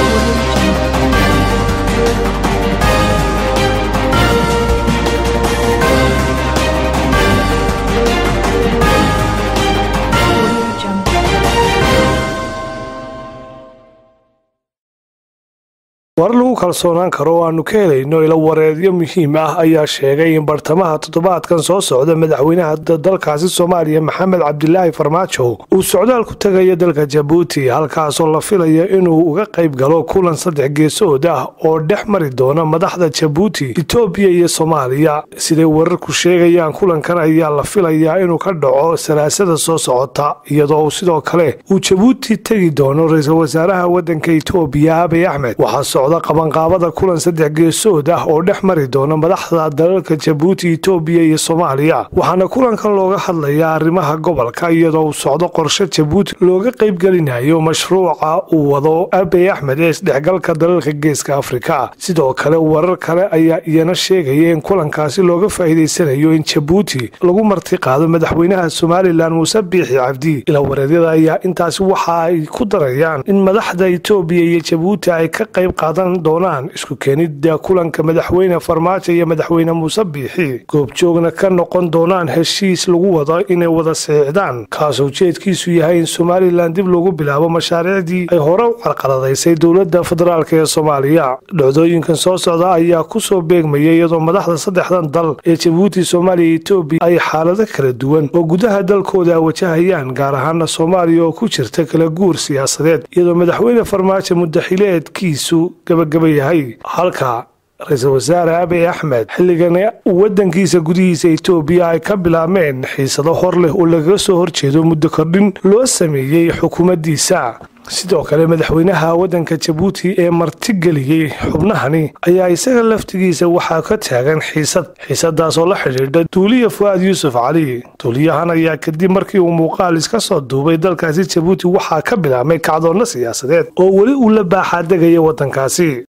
Lord. war lagu kalsoonaan karo oo aanu ka helayno ilo wareedyo muhiim ah ayaa sheegay in bartamaha toddobaadkan soo socda madaxweynaha dalkaasi soomaaliya maxamed cabdilaahi farmaajo uu socdaal ku tegayo dalka jabuuti halkaasoo la filayo inuu uga qayb galo kulan saddex geesood ah oo dhex mari doona madaxda jabuuti etoobiya iyo soomaaliya siday wararku sheegayaan kulankan ayaa la filayaa inuu ka dhaco salaasada soo socota iyadoo sidoo kale uu jabuuti tegi doono ra-iisul wasaaraha waddanka etoobiya aabay axmed socda qabanqaabada kulan saddex geesood ah oo dhex mari doona madaxda dalalka jabuuti itoobiya iyo soomaaliya waxaana kulankan looga hadlayaa arrimaha gobolka iyadoo uu socdo qorshe jabuuti looga qaybgelinayo mashruuca uu wado abey axmed ee isdhexgalka dalalka geeska afrika sidoo kale warar kale ayaa iyana sheegaya in kulankaasi looga faa'iidaysanayo in jabuuti lagu marti qaado madaxweynaha somalilan muuse biixi cabdi ilawareedyada ayaa intaasi waxa ay ku darayaan in madaxda itoobiya iyo jabuuti ay ka qayb qaad qaadan doonaan isku keenidda kulanka madaxweyne farmaajo iyo madaxweyne muuse biixi goobjoogna ka noqon doonaan heshiis lagu wado inay wada seexdaan kaasoo ujeedkiisu yahay in somalilan dib loogu bilaabo mashaariicdii ay hore u carqaladaysay dowladda federaalk ee soomaaliya dhacdooyinkan soo socda ayaa ku soo beegmaya iyadoo madaxda saddexdan dal ee jabuuti soomaaliya etoobiya ay xaalado kala duwan oo gudaha dalkooda wajahayaan gaar ahaana soomaaliya oo ku jirta kala guur siyaasadeed iyadoo madaxweyne farmaajo mudaxileedkiisu gabagaba yahay halka ra-iisul wasaare abiy axmed xilligan waddankiisa gudihiisa etoobiya ay ka bilaabmeen xiisado hor leh oo lagaga soo horjeedo muddo kordhin loo sameeyey xukuumaddiisa sidoo kale madaxweynaha waddanka jabuuti ee martigeliyey xubnahani ayaa isaga laftigiisa waxaa ka taagan xiisad xiisadaasoo la xidhiidha duuliya fu'aad yuusuf cali duuliyahan ayaa kadib markii uu muuqaal iska soo duubay dalkaasi jabuuti waxaa ka bilaabmay kacdoonno siyaasadeed oo weli uu la baaxaa degaya waddankaasi